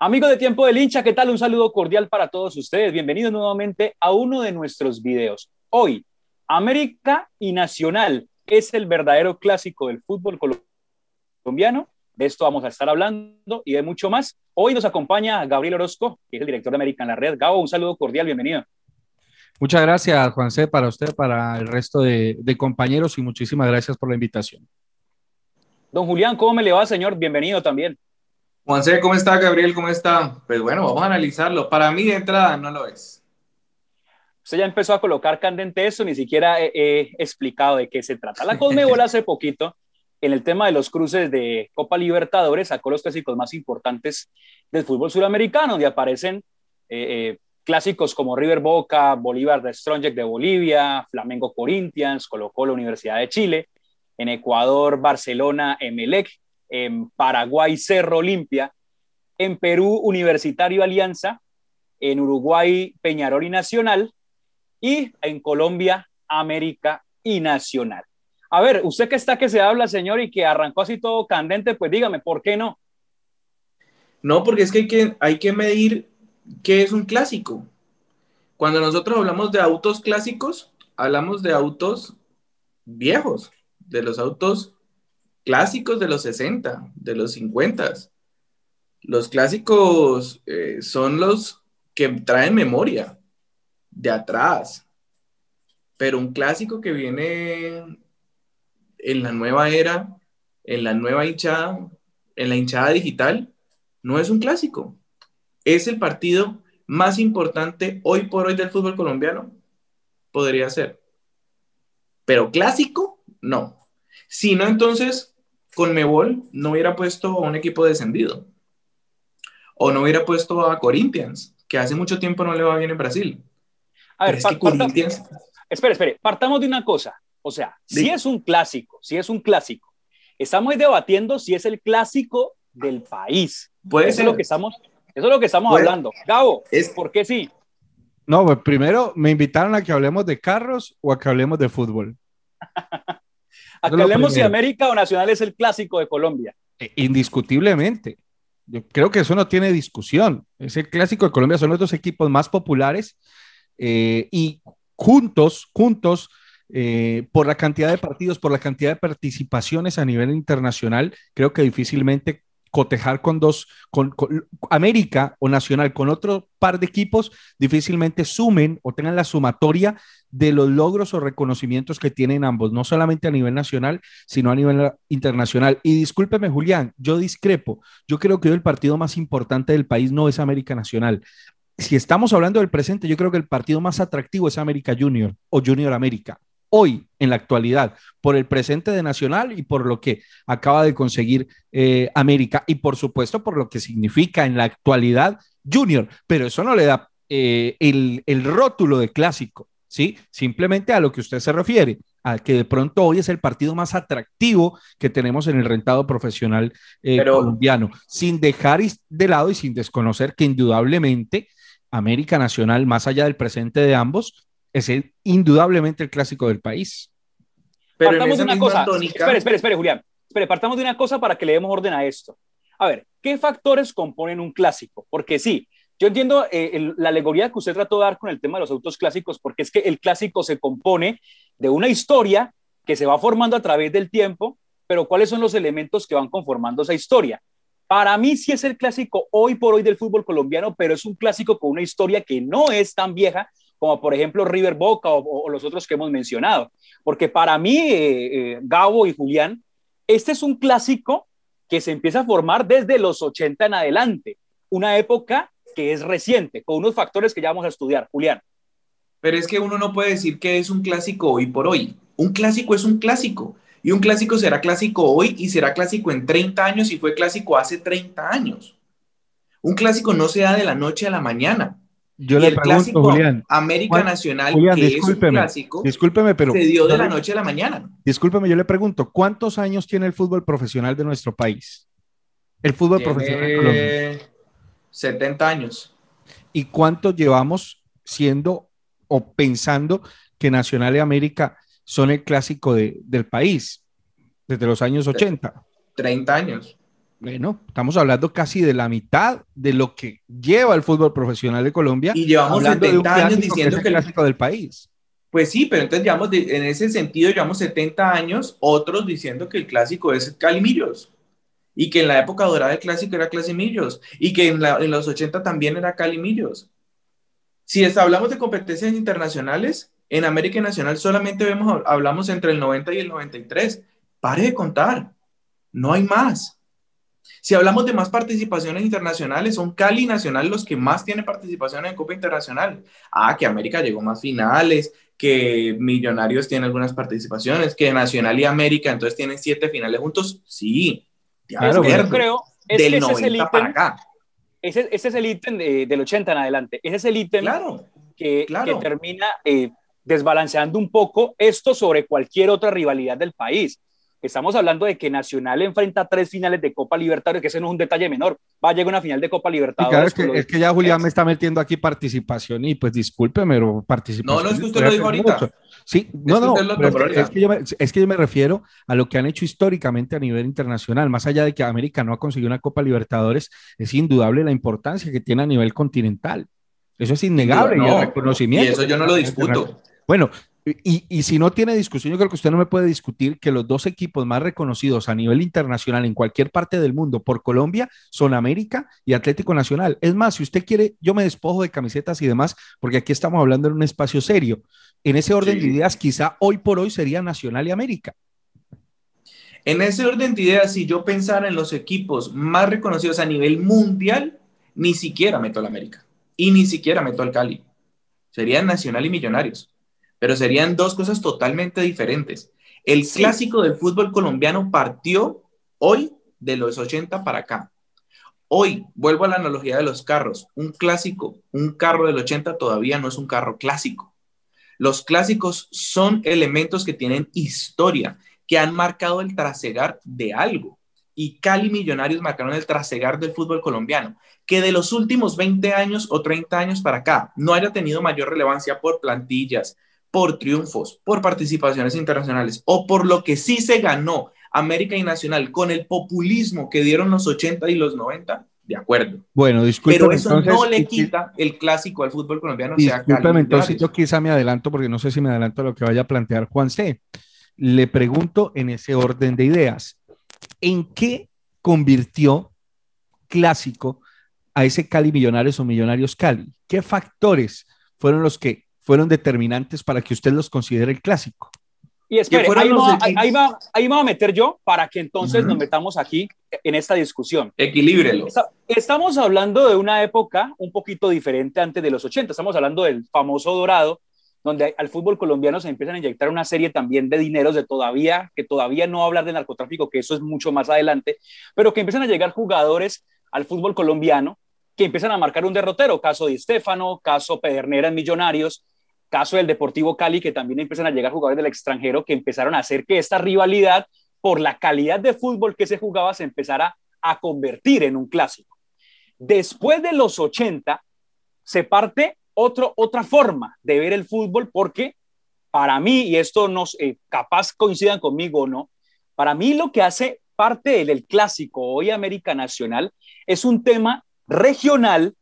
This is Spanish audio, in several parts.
Amigos de Tiempo del Hincha, ¿qué tal? Un saludo cordial para todos ustedes. Bienvenidos nuevamente a uno de nuestros videos. Hoy, América y Nacional es el verdadero clásico del fútbol colombiano. De esto vamos a estar hablando y de mucho más. Hoy nos acompaña Gabriel Orozco, que es el director de América en la red. Gabo, un saludo cordial, bienvenido. Muchas gracias, Juan C. para usted, para el resto de, de compañeros y muchísimas gracias por la invitación. Don Julián, ¿cómo me le va, señor? Bienvenido también. Juanse, ¿cómo está? Gabriel, ¿cómo está? Pues bueno, vamos a analizarlo. Para mí, de entrada, no lo es. Usted ya empezó a colocar candente eso, ni siquiera he, explicado de qué se trata. La Conmebol hace poquito, en el tema de los cruces de Copa Libertadores, sacó los clásicos más importantes del fútbol suramericano, donde aparecen eh, eh, clásicos como River Boca, Bolívar de Strongest de Bolivia, Flamengo Corinthians, Colo Colo Universidad de Chile, en Ecuador, Barcelona, Emelec, en Paraguay Cerro Olimpia, en Perú Universitario Alianza, en Uruguay Peñarol y Nacional, y en Colombia América y Nacional. A ver, usted que está que se habla, señor, y que arrancó así todo candente, pues dígame, ¿por qué no? No, porque es que hay que, hay que medir qué es un clásico. Cuando nosotros hablamos de autos clásicos, hablamos de autos viejos, de los autos clásicos de los 60, de los 50. Los clásicos eh, son los que traen memoria de atrás, pero un clásico que viene en la nueva era, en la nueva hinchada, en la hinchada digital, no es un clásico. Es el partido más importante hoy por hoy del fútbol colombiano. Podría ser. Pero clásico, no. Si no, entonces con Mebol no hubiera puesto a un equipo descendido o no hubiera puesto a Corinthians, que hace mucho tiempo no le va bien en Brasil. A ver, Corinthians... espere, espere, partamos de una cosa. O sea, si es un clásico, si es un clásico, estamos debatiendo si es el clásico del país. Puede eso ser. Es lo que estamos, eso es lo que estamos hablando. Gabo, es... ¿por qué sí? No, pues primero me invitaron a que hablemos de carros o a que hablemos de fútbol. Acabemos si América o Nacional es el clásico de Colombia. Eh, indiscutiblemente. Yo creo que eso no tiene discusión. Es el clásico de Colombia, son los dos equipos más populares eh, y juntos, juntos, eh, por la cantidad de partidos, por la cantidad de participaciones a nivel internacional, creo que difícilmente cotejar con dos, con, América o Nacional, con otro par de equipos, difícilmente sumen o tengan la sumatoria de los logros o reconocimientos que tienen ambos, no solamente a nivel nacional, sino a nivel internacional. Y discúlpeme, Julián, yo discrepo. Yo creo que el partido más importante del país no es América Nacional si estamos hablando del presente, yo creo que el partido más atractivo es América Junior o Junior América hoy, en la actualidad, por el presente de Nacional y por lo que acaba de conseguir eh, América y por supuesto por lo que significa en la actualidad Junior, pero eso no le da eh, el, rótulo de clásico, ¿sí? Simplemente a lo que usted se refiere a que de pronto hoy es el partido más atractivo que tenemos en el rentado profesional eh, colombiano, sin dejar de lado y sin desconocer que indudablemente América Nacional, más allá del presente de ambos, es indudablemente el clásico del país. Pero partamos de una cosa. Tónica... Espere, espere, Julián. Espere, partamos de una cosa para que le demos orden a esto. A ver, ¿qué factores componen un clásico? Porque sí, yo entiendo eh, la alegoría que usted trató de dar con el tema de los autos clásicos, porque es que el clásico se compone de una historia que se va formando a través del tiempo, pero ¿cuáles son los elementos que van conformando esa historia? Para mí sí es el clásico hoy por hoy del fútbol colombiano, pero es un clásico con una historia que no es tan vieja, como por ejemplo River Boca o, los otros que hemos mencionado. Porque para mí, eh, eh, Gabo y Julián, este es un clásico que se empieza a formar desde los 80 en adelante, una época que es reciente, con unos factores que ya vamos a estudiar. Julián. Pero es que uno no puede decir que es un clásico hoy por hoy. Un clásico es un clásico. Y un clásico será clásico hoy y será clásico en 30 años y fue clásico hace 30 años. Un clásico no se da de la noche a la mañana. Yo le el pregunto, clásico Julián, América Nacional, que es un clásico, discúlpeme, pero, se dio de la noche a la mañana. Discúlpeme, yo le pregunto, ¿cuántos años tiene el fútbol profesional de nuestro país? El fútbol profesional de Colombia. 70 años. ¿Y cuántos llevamos siendo o pensando que Nacional y América son el clásico del país desde los años 80? 30 años. Bueno, estamos hablando casi de la mitad de lo que lleva el fútbol profesional de Colombia. Y llevamos 70 años diciendo que, es el clásico del país. Pues sí, pero entonces en ese sentido, llevamos 70 años, otros diciendo que el clásico es Calimillos. Y que en la época dorada el clásico era Clasimillos Y que en, los 80 también era Calimillos. Si es, hablamos de competencias internacionales, en América Nacional solamente vemos, hablamos entre el 90 y el 93. Pare de contar. No hay más. Si hablamos de más participaciones internacionales, son Cali y Nacional los que más tienen participación en Copa Internacional. Ah, que América llegó más finales, que Millonarios tiene algunas participaciones, que Nacional y América entonces tienen siete finales juntos. Sí, claro, yo creo ese es el ítem, Ese, es el del 80 en adelante. Ese es el ítem que, termina eh, desbalanceando un poco esto sobre cualquier otra rivalidad del país. Estamos hablando de que Nacional enfrenta tres finales de Copa Libertadores, que ese no es un detalle menor. Va a llegar una final de Copa Libertadores. es, que, ya Julián me está metiendo aquí participación y pues discúlpeme, pero participación. No, no, es que usted lo dijo ahorita. Sí, no, no, es, que yo me, refiero a lo que han hecho históricamente a nivel internacional, más allá de que América no ha conseguido una Copa Libertadores, es indudable la importancia que tiene a nivel continental. Eso es innegable no, Y eso yo no lo discuto. Bueno, y, si no tiene discusión, yo creo que usted no me puede discutir que los dos equipos más reconocidos a nivel internacional en cualquier parte del mundo por Colombia son América y Atlético Nacional. Es más, si usted quiere, yo me despojo de camisetas y demás, porque aquí estamos hablando en un espacio serio. En ese orden de ideas, quizá hoy por hoy sería Nacional y América. En ese orden de ideas, si yo pensara en los equipos más reconocidos a nivel mundial, ni siquiera meto al América y ni siquiera meto al Cali. Serían Nacional y Millonarios pero serían dos cosas totalmente diferentes. El clásico del fútbol colombiano partió hoy de los 80 para acá. Hoy, vuelvo a la analogía de los carros, un clásico, un carro del 80 todavía no es un carro clásico. Los clásicos son elementos que tienen historia, que han marcado el trasegar de algo. Y Cali Millonarios marcaron el trasegar del fútbol colombiano, que de los últimos 20 años o 30 años para acá no haya tenido mayor relevancia por plantillas, por triunfos, por participaciones internacionales o por lo que sí se ganó América y Nacional con el populismo que dieron los 80 y los 90, de acuerdo. Bueno, disculpen. Pero eso no le quita el clásico al fútbol colombiano. Disculpen, entonces yo quizá me adelanto porque no sé si me adelanto a lo que vaya a plantear Juan C. Le pregunto en ese orden de ideas, ¿en qué convirtió clásico a ese Cali Millonarios o Millonarios Cali? ¿Qué factores fueron los que fueron determinantes para que usted los considere el clásico. Y espere, ahí, va, ahí, va, a meter yo para que entonces nos metamos aquí en esta discusión. Equilíbrelo. estamos hablando de una época un poquito diferente antes de los 80. Estamos hablando del famoso dorado, donde al fútbol colombiano se empiezan a inyectar una serie también de dineros de todavía, que todavía no hablar de narcotráfico, que eso es mucho más adelante, pero que empiezan a llegar jugadores al fútbol colombiano que empiezan a marcar un derrotero, caso de Estefano, caso Pedernera en Millonarios, Caso del Deportivo Cali, que también empiezan a llegar jugadores del extranjero que empezaron a hacer que esta rivalidad, por la calidad de fútbol que se jugaba, se empezara a convertir en un clásico. Después de los 80, se parte otro, otra forma de ver el fútbol, porque para mí, y esto nos eh, capaz coincidan conmigo o no, para mí lo que hace parte del clásico hoy América Nacional es un tema regional,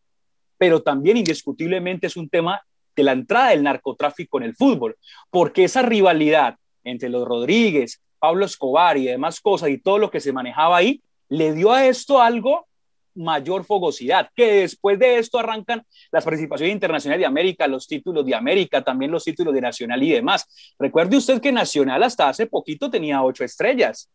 pero también indiscutiblemente es un tema de la entrada del narcotráfico en el fútbol, porque esa rivalidad entre los Rodríguez, Pablo Escobar y demás cosas y todo lo que se manejaba ahí, le dio a esto algo mayor fogosidad, que después de esto arrancan las participaciones internacionales de América, los títulos de América, también los títulos de Nacional y demás. Recuerde usted que Nacional hasta hace poquito tenía ocho estrellas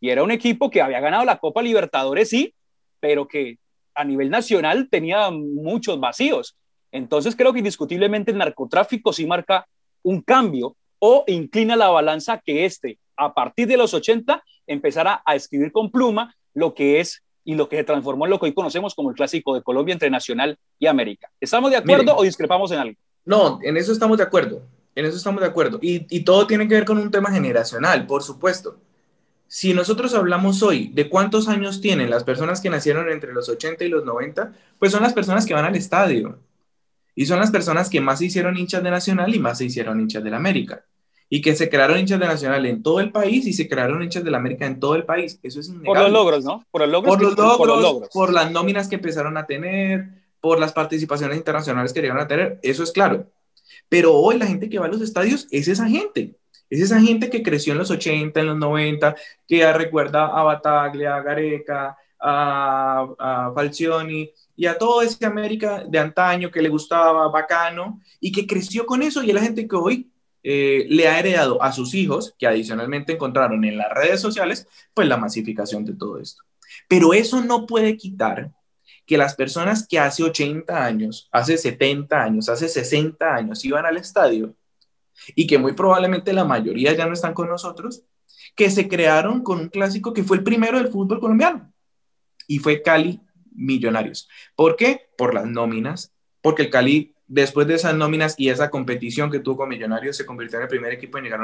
y era un equipo que había ganado la Copa Libertadores, sí, pero que a nivel nacional tenía muchos vacíos. Entonces creo que indiscutiblemente el narcotráfico sí marca un cambio o inclina la balanza que este, a partir de los 80, empezara a escribir con pluma lo que es y lo que se transformó en lo que hoy conocemos como el clásico de Colombia entre Nacional y América. ¿Estamos de acuerdo o discrepamos en algo? No, en eso estamos de acuerdo. En eso estamos de acuerdo. Y, y todo tiene que ver con un tema generacional, por supuesto. Si nosotros hablamos hoy de cuántos años tienen las personas que nacieron entre los 80 y los 90, pues son las personas que van al estadio, y son las personas que más se hicieron hinchas de Nacional y más se hicieron hinchas del América. Y que se crearon hinchas de Nacional en todo el país y se crearon hinchas del América en todo el país. Eso es Por los logros, ¿no? Por, los, logros, por las nóminas que empezaron a tener, por las participaciones internacionales que llegaron a tener. Eso es claro. Pero hoy la gente que va a los estadios es esa gente. Es esa gente que creció en los 80, en los 90, que recuerda a Bataglia, a Gareca, a, a Falcioni, y a todo ese América de antaño que le gustaba, bacano, y que creció con eso y es la gente que hoy eh, le ha heredado a sus hijos, que adicionalmente encontraron en las redes sociales, pues la masificación de todo esto. Pero eso no puede quitar que las personas que hace 80 años, hace 70 años, hace 60 años iban al estadio y que muy probablemente la mayoría ya no están con nosotros, que se crearon con un clásico que fue el primero del fútbol colombiano y fue Cali Millonarios. ¿Por qué? Por las nóminas, porque el Cali, después de esas nóminas y esa competición que tuvo con Millonarios, se convirtió en el primer equipo en llegar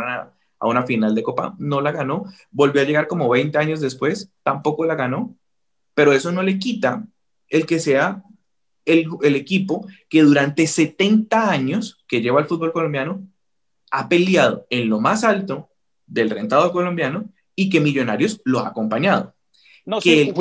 a una, final de Copa, no la ganó, volvió a llegar como 20 años después, tampoco la ganó, pero eso no le quita el que sea el, equipo que durante 70 años que lleva el fútbol colombiano ha peleado en lo más alto del rentado colombiano y que Millonarios lo ha acompañado. No, que sí, el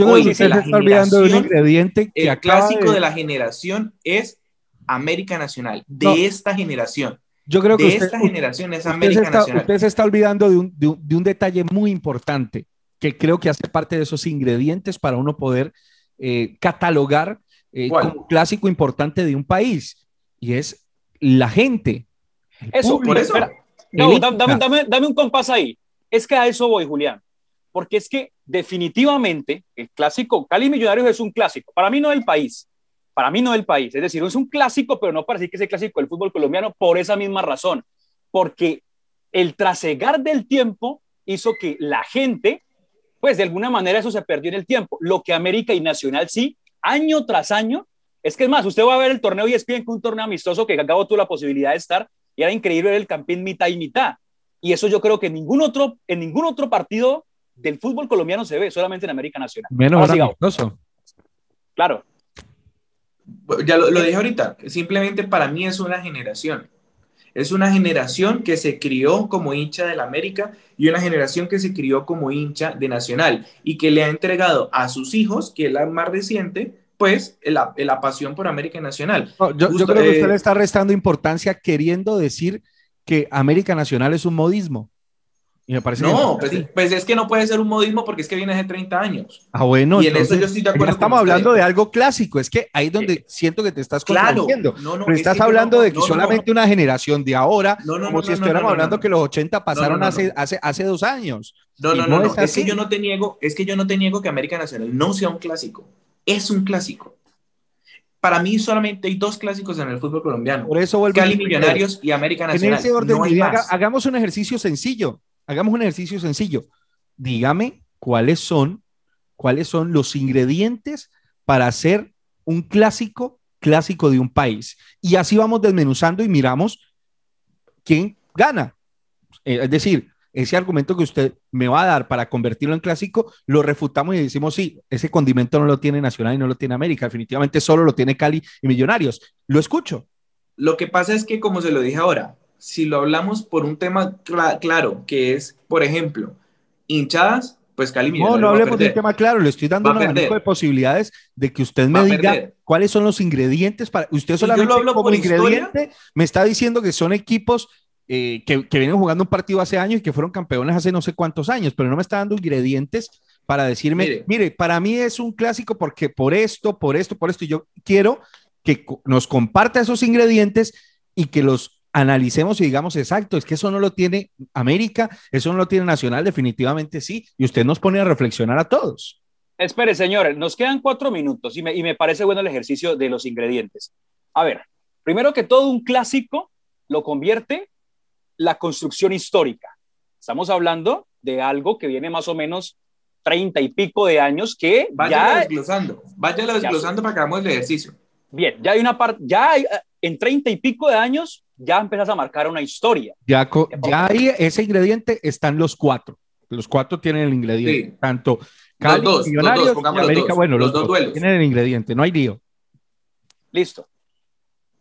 yo se está olvidando de un ingrediente El clásico de... la generación es América Nacional, de esta generación. Yo creo que esta generación es América Nacional. Usted se está olvidando de un, de, un, detalle muy importante que creo que hace parte de esos ingredientes para uno poder eh, catalogar eh, un clásico importante de un país y es la gente. Eso, por eso. no, dame, dame un compás ahí. Es que a eso voy, Julián, porque es que definitivamente el clásico Cali Millonarios es un clásico. Para mí no del país, para mí no del país. Es decir, es un clásico, pero no para decir que es clásico del fútbol colombiano por esa misma razón, porque el trasegar del tiempo hizo que la gente, pues de alguna manera eso se perdió en el tiempo. Lo que América y Nacional sí, año tras año, es que es más, usted va a ver el torneo y es bien que un torneo amistoso que acabó tuvo la posibilidad de estar y era increíble ver el campín mitad y mitad. Y eso yo creo que ningún otro, en ningún otro partido del fútbol colombiano se ve, solamente en América Nacional. Menos Claro. Ya lo, dije ahorita, simplemente para mí es una generación. Es una generación que se crió como hincha del América y una generación que se crió como hincha de Nacional y que le ha entregado a sus hijos, que es la más reciente, pues la, pasión por América Nacional. yo, creo que eh, usted le está restando importancia queriendo decir que América Nacional es un modismo parece no, pues, pues, es que no puede ser un modismo porque es que viene hace 30 años. Ah, bueno. Y en eso yo estoy de acuerdo. Estamos hablando de algo clásico, es que ahí es donde eh, siento que te estás confundiendo. Claro, pero estás hablando de que solamente una generación de ahora, como si estuviéramos hablando que los 80 pasaron hace, hace, hace dos años. No, no, no, es, que yo no te niego, es que yo no te niego que América Nacional no sea un clásico. Es un clásico. Para mí solamente hay dos clásicos en el fútbol colombiano. Por eso Cali Millonarios y América Nacional. hagamos un ejercicio sencillo hagamos un ejercicio sencillo. Dígame cuáles son, cuáles son los ingredientes para hacer un clásico, clásico de un país. Y así vamos desmenuzando y miramos quién gana. Eh, es decir, ese argumento que usted me va a dar para convertirlo en clásico, lo refutamos y decimos, sí, ese condimento no lo tiene Nacional y no lo tiene América, definitivamente solo lo tiene Cali y Millonarios. Lo escucho. Lo que pasa es que, como se lo dije ahora, si lo hablamos por un tema claro, que es, por ejemplo, hinchadas, pues Cali No, no, hable por un tema claro, le estoy dando un abanico de posibilidades de que usted me diga cuáles son los ingredientes para. Usted solamente ingrediente me está diciendo que son equipos eh, que, vienen jugando un partido hace años y que fueron campeones hace no sé cuántos años, pero no me está dando ingredientes para decirme, mire, para mí es un clásico porque por esto, por esto, por esto, yo quiero que nos comparta esos ingredientes y que los analicemos y digamos, exacto, es que eso no lo tiene América, eso no lo tiene Nacional, definitivamente sí, y usted nos pone a reflexionar a todos. Espere, señores, nos quedan cuatro minutos y me, y me parece bueno el ejercicio de los ingredientes. A ver, primero que todo, un clásico lo convierte la construcción histórica. Estamos hablando de algo que viene más o menos treinta y pico de años que vaya desglosando, vaya desglosando para que hagamos el ejercicio. Bien, ya hay una parte, ya hay, eh, en treinta y pico de años ya empezás a marcar una historia. Ya, ya ahí ese ingrediente están los cuatro. Los cuatro tienen el ingrediente. Tanto Cali, los dos, los y América, bueno, los, dos, duelos. tienen el ingrediente, no hay lío. Listo.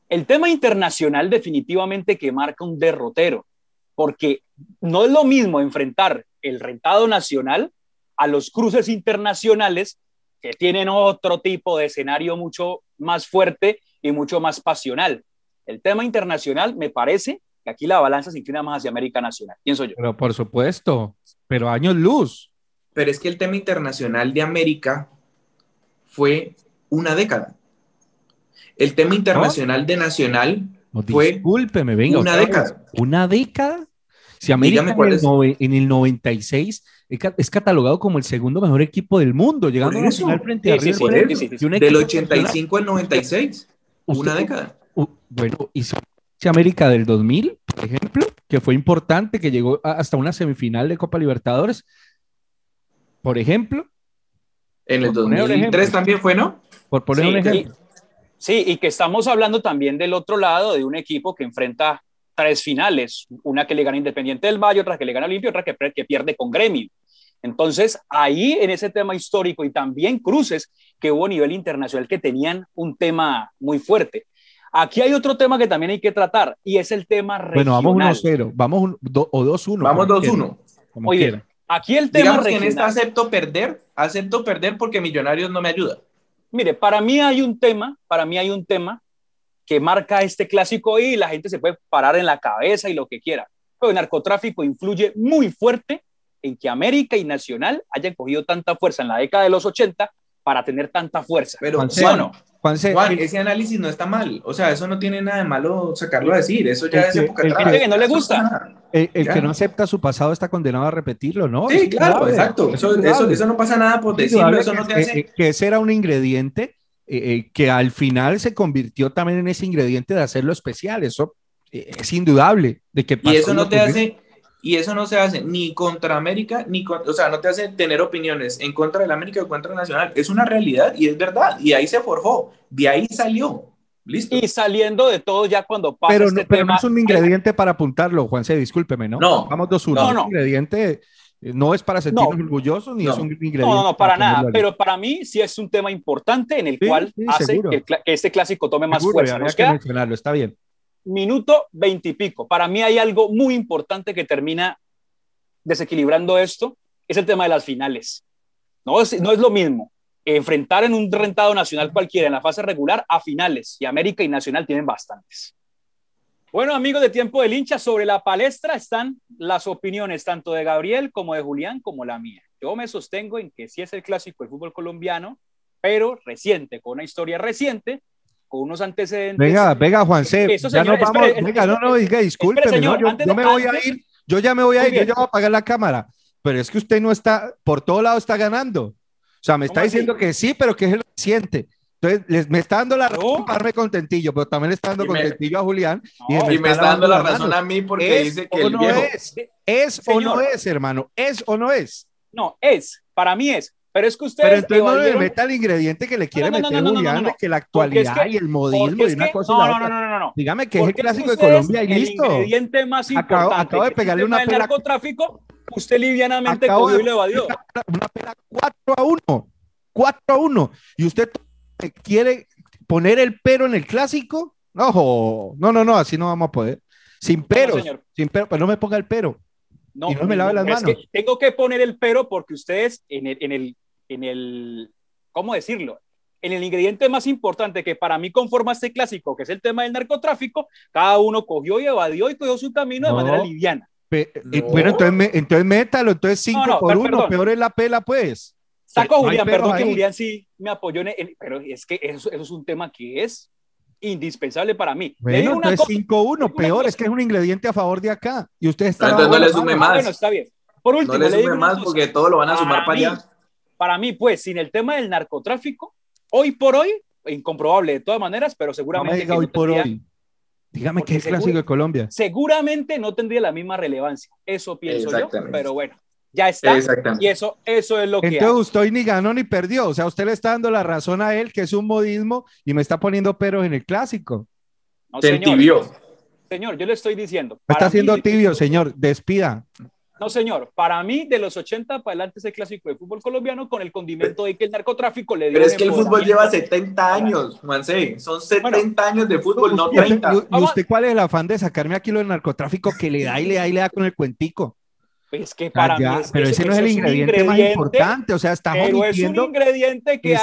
El tema internacional definitivamente que marca un derrotero, porque no es lo mismo enfrentar el rentado nacional a los cruces internacionales que tienen otro tipo de escenario mucho más fuerte y mucho más pasional. El tema internacional me parece que aquí la balanza se inclina más hacia América Nacional, pienso yo. Pero por supuesto, pero años luz. Pero es que el tema internacional de América fue una década. El tema internacional de Nacional fue discúlpeme, venga, una década. ¿Una década? Si América en, el 96 es catalogado como el segundo mejor equipo del mundo, llegando a nacional frente a River. del 85 al 96. ¿Una década? Bueno, hizo América del 2000, por ejemplo, que fue importante, que llegó hasta una semifinal de Copa Libertadores, por ejemplo. En el 2003 también fue, ¿no? Por poner sí, un Sí, y que estamos hablando también del otro lado de un equipo que enfrenta tres finales, una que le gana Independiente del Valle, otra que le gana Olimpia, otra que, que pierde con Gremio. Entonces, ahí en ese tema histórico y también cruces que hubo a nivel internacional que tenían un tema muy fuerte. Aquí hay otro tema que también hay que tratar y es el tema Bueno, vamos 1-0, vamos dos uno, o 2-1. Vamos 2-1. Oye, Aquí el tema Digamos acepto perder, acepto perder porque Millonarios no me ayuda. Mire, para mí hay un tema, para mí hay un tema que marca este clásico y la gente se puede parar en la cabeza y lo que quiera. Pero el narcotráfico influye muy fuerte en que América y Nacional hayan cogido tanta fuerza en la década de los 80 para tener tanta fuerza. Pero Juan, bueno, ese análisis no está mal. O sea, eso no tiene nada de malo sacarlo a decir. Eso ya es época que no le gusta. El, que no acepta su pasado está condenado a repetirlo, ¿no? Sí, claro, exacto. Eso, no pasa nada por decirlo. eso no te hace... Eh, que, ese era un ingrediente eh, eh, que al final se convirtió también en ese ingrediente de hacerlo especial. Eso es indudable. De que y eso no te hace y eso no se hace ni contra América, ni o sea, no te hace tener opiniones en contra del América o contra Nacional. Es una realidad y es verdad. Y ahí se forjó, de ahí salió. Listo. Y saliendo de todo ya cuando pasa pero no, este pero no es un ingrediente para apuntarlo, Juanse, discúlpeme, ¿no? No. Vamos dos uno. No, no. ingrediente eh, no es para sentirnos orgulloso orgullosos ni es un ingrediente. No, no, para, para nada. Pero para mí sí es un tema importante en el cual hace que, este clásico tome más fuerza. Nos que mencionarlo, está bien minuto veintipico. Para mí hay algo muy importante que termina desequilibrando esto, es el tema de las finales. No es, no es lo mismo enfrentar en un rentado nacional cualquiera en la fase regular a finales, y América y Nacional tienen bastantes. Bueno, amigos de Tiempo del Hincha, sobre la palestra están las opiniones tanto de Gabriel como de Julián como la mía. Yo me sostengo en que sí es el clásico del fútbol colombiano, pero reciente, con una historia reciente, con unos antecedentes. Venga, venga, Juan ya nos vamos. venga, no, no, diga, disculpe, yo, me voy a ir, yo ya me voy a ir, yo ya voy a apagar la cámara. Pero es que usted no está, por todo lado está ganando. O sea, me está diciendo que sí, pero que es el que siente. Entonces, me está dando la razón para contentillo, pero también le está dando contentillo a Julián. y, me, está, dando la razón a mí porque dice que el no Es, es o no es, hermano. ¿Es o no es? No, es. Para mí es. Pero es que ustedes. Pero entonces no le meta el ingrediente que le quiere meter Julián, que la actualidad y el modismo y una cosa. No, no, no, no, Dígame que es el clásico de Colombia y listo. El ingrediente más importante. Acabo, de pegarle una El narcotráfico, usted livianamente cogió y le evadió. Una pela 4 a 1. 4 a 1. Y usted quiere poner el pero en el clásico. No, no, no, no, así no vamos a poder. Sin peros. sin pero, pero pues no me ponga el pero no, no me lave las manos. Es que tengo que poner el pero porque ustedes en el, en el, en el, ¿cómo decirlo? En el ingrediente más importante que para mí conforma este clásico, que es el tema del narcotráfico, cada uno cogió y evadió y cogió su camino de manera liviana. Eh, bueno, entonces, entonces métalo, entonces cinco por uno, peor es la pela, pues. Saco a Julián, perdón que Julián sí me apoyó, en pero es que eso es un tema que es indispensable para mí. Es un 5-1, peor, es que es un ingrediente a favor de acá. Y ustedes están. Entonces no le sume más. Bueno, está bien. Por último, no le, sume más porque todo lo van a sumar para mí, allá. Para mí, pues, sin el tema del narcotráfico, hoy por hoy, incomprobable de todas maneras, pero seguramente. diga hoy por hoy. Dígame qué es clásico de Colombia. Seguramente no tendría la misma relevancia. Eso pienso yo, pero bueno ya está. Y eso, eso es lo que. Entonces usted ni ganó ni perdió. O sea, usted le está dando la razón a él, que es un modismo, y me está poniendo peros en el clásico. No, Se señor, yo le estoy diciendo. Está haciendo tibio, señor. Despida. No, señor. Para mí, de los 80 para adelante es el clásico de fútbol colombiano con el condimento de que el narcotráfico le dio. Pero es que el fútbol lleva 70 años, Juanse. Son 70 años de fútbol, no 30. ¿Y usted cuál es el afán de sacarme aquí lo del narcotráfico que le da y le da y le da con el cuentico? Pues es que ah, para mí pero ese, no es el ingrediente, más importante, o sea, estamos omitiendo, ingrediente que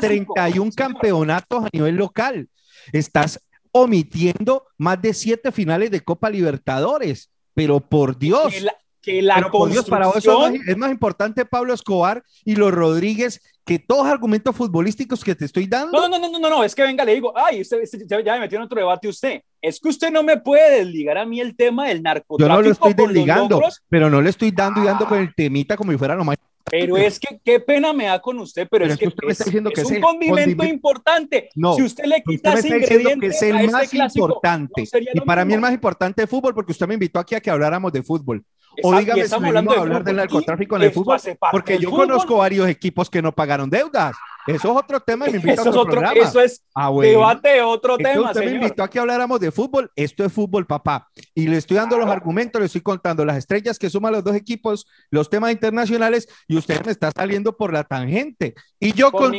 31 campeonatos a nivel local. Estás omitiendo más de siete finales de Copa Libertadores, pero por Dios. Que es más importante Pablo Escobar y los Rodríguez que todos argumentos futbolísticos que te estoy dando. No, no, no, no, no, es que venga, le digo, ay, ya me metió en otro debate usted. Es que usted no me puede desligar a mí el tema del narcotráfico. Yo no lo estoy desligando, pero no le estoy dando y dando con el ah. temita como si fuera lo más. Pero es que qué pena me da con usted, pero, es que usted es, diciendo que es, un condimento importante. No, si usted le quita ese ingrediente que es el más importante. y para mí el más importante es fútbol porque usted me invitó aquí a que habláramos de fútbol. o dígame si venimos a hablar del narcotráfico en el fútbol, porque yo conozco varios equipos que no pagaron deudas. Eso es otro tema y me eso a es otro programa. Eso es ah, otro tema, usted me invitó a que habláramos de fútbol. Esto es fútbol, papá. Y le estoy dando los argumentos, le estoy contando las estrellas que suman los dos equipos, los temas internacionales, y usted me está saliendo por la tangente. Y yo con no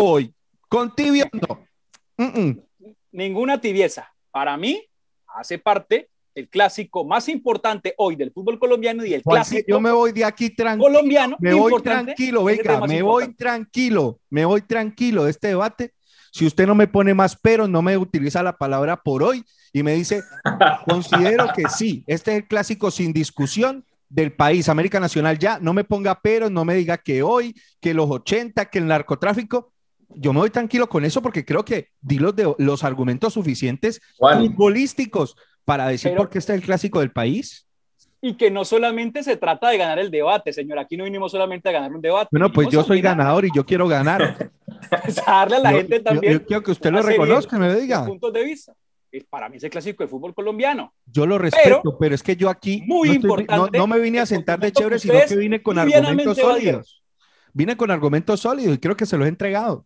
voy. Con tibios no. Ninguna tibieza. Para mí, hace parte el clásico más importante hoy del fútbol colombiano y el clásico. Yo me voy de aquí tranquilo. Colombiano, me voy tranquilo, me voy tranquilo, me voy tranquilo de este debate. Si usted no me pone más pero, no me utiliza la palabra por hoy y me dice, considero que sí, este es el clásico sin discusión del país, América Nacional ya, no me ponga pero, no me diga que hoy, que los 80, que el narcotráfico, yo me voy tranquilo con eso porque creo que di los, de, los argumentos suficientes futbolísticos, para decir por qué es el clásico del país. Y que no solamente se trata de ganar el debate, señor. Aquí no vinimos solamente a ganar un debate. Bueno, pues yo soy ganador y yo quiero ganar. Pues darle a la gente también. Yo, quiero que usted lo reconozca, me lo diga. Puntos de vista para mí es el clásico del fútbol colombiano. Yo lo respeto, pero, es que yo aquí muy no, importante, no, me vine a sentar de chévere, sino que vine con argumentos sólidos. Vine con argumentos sólidos y creo que se los he entregado.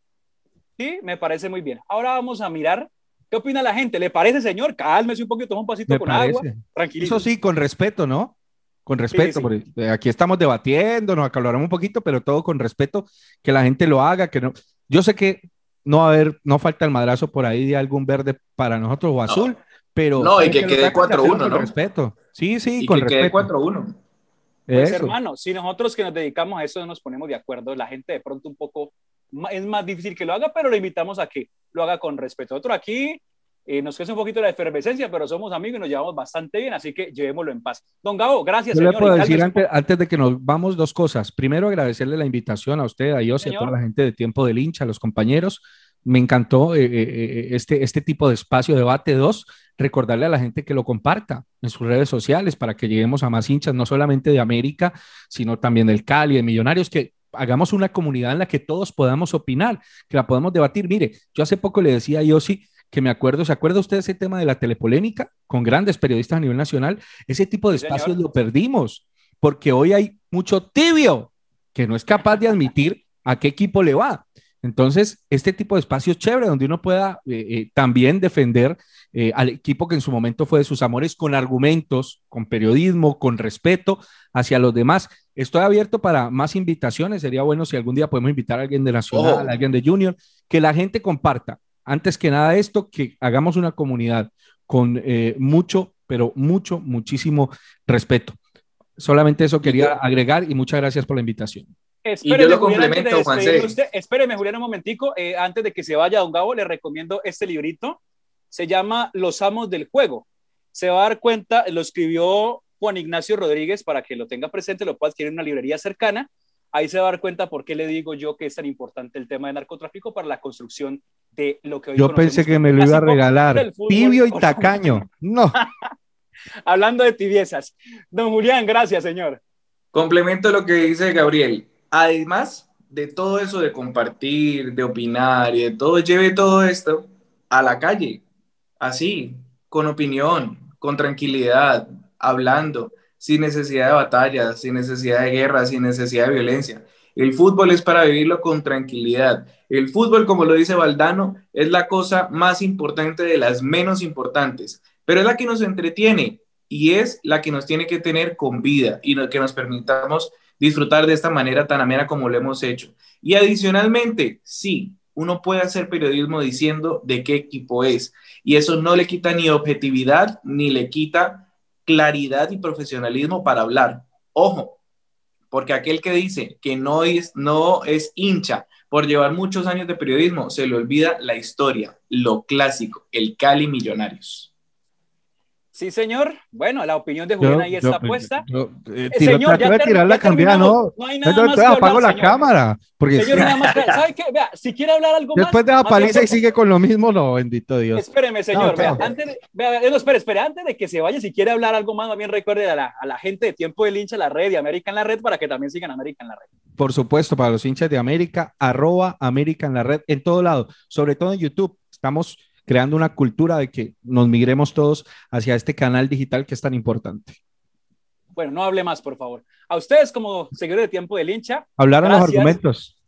Sí, me parece muy bien. Ahora vamos a mirar ¿Qué opina la gente? ¿Le parece, señor? Cálmese un poquito, toma un pasito con agua. Tranquilo. Eso sí, con respeto, ¿no? Con respeto, porque eh, aquí estamos debatiendo, nos acaloramos un poquito, pero todo con respeto, que la gente lo haga, que no. Yo sé que no va a haber, no falta el madrazo por ahí de algún verde para nosotros o azul, pero. No, y que, quede 4-1, ¿no? Con respeto. Sí, sí, con que respeto. quede 4-1. Pues, hermano, si nosotros que nos dedicamos a eso nos ponemos de acuerdo, la gente de pronto un poco es más difícil que lo haga, pero le invitamos a que lo haga con respeto. Otro aquí eh, nos queda un poquito la efervescencia, pero somos amigos y nos llevamos bastante bien, así que llevémoslo en paz. Don Gabo, gracias. Yo le puedo decir antes, de que nos vamos dos cosas. Primero, agradecerle la invitación a usted, a Dios y a toda la gente de Tiempo del Hincha, a los compañeros. Me encantó eh, eh, eh, este, este tipo de espacio, debate 2. Recordarle a la gente que lo comparta en sus redes sociales para que lleguemos a más hinchas, no solamente de América, sino también del Cali, de Millonarios, que hagamos una comunidad en la que todos podamos opinar, que la podamos debatir. Mire, yo hace poco le decía a Yossi que me acuerdo, ¿se acuerda usted de ese tema de la telepolémica con grandes periodistas a nivel nacional? Ese tipo de espacios lo perdimos, porque hoy hay mucho tibio que no es capaz de admitir a qué equipo le va. Entonces, este tipo de es chévere donde uno pueda eh, eh, también defender eh, al equipo que en su momento fue de sus amores con argumentos, con periodismo, con respeto hacia los demás. Estoy abierto para más invitaciones. Sería bueno si algún día podemos invitar a alguien de Nacional, a alguien de Junior, que la gente comparta. Antes que nada esto, que hagamos una comunidad con mucho, pero mucho, muchísimo respeto. Solamente eso quería agregar y muchas gracias por la invitación. Espéreme, Julián, un momentico. Eh, antes de que se vaya, don Gabo, le recomiendo este librito. Se llama Los Amos del Juego. Se va a dar cuenta, lo escribió Juan Ignacio Rodríguez para que lo tenga presente, lo pueda adquirir en una librería cercana. Ahí se va a dar cuenta por qué le digo yo que es tan importante el tema de narcotráfico para la construcción de lo que hoy Yo pensé que me lo iba a regalar. Tibio y tacaño. No. Hablando de tibiezas. Don Julián, gracias, señor. Complemento lo que dice Gabriel además de todo eso de compartir, de opinar y de todo, lleve todo esto a la calle, así, con opinión, con tranquilidad, hablando, sin necesidad de batallas, sin necesidad de guerra, sin necesidad de violencia. El fútbol es para vivirlo con tranquilidad. El fútbol, como lo dice Valdano, es la cosa más importante de las menos importantes, pero es la que nos entretiene y es la que nos tiene que tener con vida y que nos permitamos disfrutar de esta manera tan amena como lo hemos hecho. Y adicionalmente, sí, uno puede hacer periodismo diciendo de qué equipo es. Y eso no le quita ni objetividad, ni le quita claridad y profesionalismo para hablar. Ojo, porque aquel que dice que no es, no es hincha por llevar muchos años de periodismo, se le olvida la historia, lo clásico, el Cali Millonarios. Sí, señor. Bueno, la opinión de Julián ahí está puesta. Yo, eh, eh, señor, ya tirar la candela, no. No hay nada más que hablar, apago la cámara. Porque... Señor, nada más ¿Sabe qué? Vea, si quiere hablar algo más. Después de la paliza y sigue con lo mismo, no, bendito Dios. Espéreme, señor. vea, antes, de... vea, espere, espere, antes de que se vaya, si quiere hablar algo más, también recuerde a la, a la gente de Tiempo del Hincha, la red y América en la red, para que también sigan América en la red. Por supuesto, para los hinchas de América, arroba América en la red, en todo lado, sobre todo en YouTube. Estamos creando una cultura de que nos migremos todos hacia este canal digital que es tan importante. Bueno, no hable más, por favor. A ustedes como seguidores de Tiempo del Hincha. Hablaron los argumentos.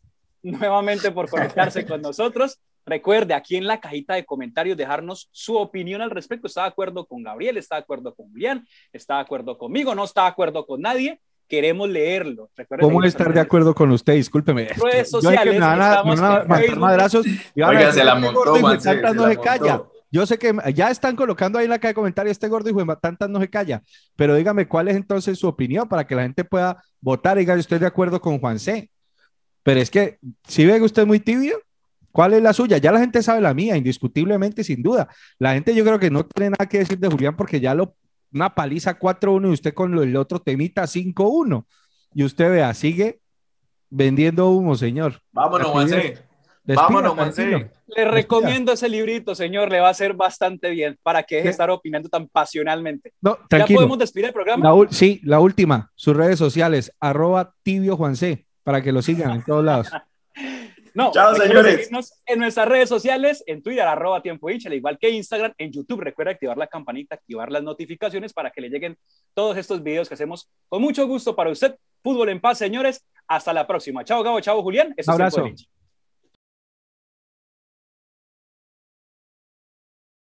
Nuevamente por conectarse con nosotros. Recuerde, aquí en la cajita de comentarios dejarnos su opinión al respecto. ¿Está de acuerdo con Gabriel? ¿Está de acuerdo con Julián? ¿Está de acuerdo conmigo? ¿No está de acuerdo con nadie? queremos leerlo. ¿Cómo estar de acuerdo con usted? Discúlpeme. Redes sociales. madrazos. Oiga, este se la montó, no se, calla. Yo sé que ya están colocando ahí en la caja de comentarios, este gordo y de tantas no se calla, pero dígame cuál es entonces su opinión para que la gente pueda votar y diga, usted estoy de acuerdo con Juan C. Pero es que, si ve que usted es muy tibio, ¿Cuál es la suya? Ya la gente sabe la mía, indiscutiblemente, sin duda. La gente yo creo que no tiene nada que decir de Julián porque ya lo una paliza 4-1 y usted con el otro temita 5-1. Y usted vea, sigue vendiendo humo, señor. Vámonos, Juanse. Vámonos, Juanse. Le recomiendo ese librito, señor. Le va a ser bastante bien para que deje estar opinando tan pasionalmente. No, tranquilo. ¿Ya podemos despedir el programa? sí, la última. Sus redes sociales, arroba tibio Juanse, para que lo sigan en todos lados. No, Chao, señores. en nuestras redes sociales, en Twitter, arroba tiempo hincha, al igual que Instagram, en YouTube. Recuerda activar la campanita, activar las notificaciones para que le lleguen todos estos videos que hacemos con mucho gusto para usted. Fútbol en paz, señores. Hasta la próxima. Chao, Gabo. Chao, Julián. Eso Abrazo.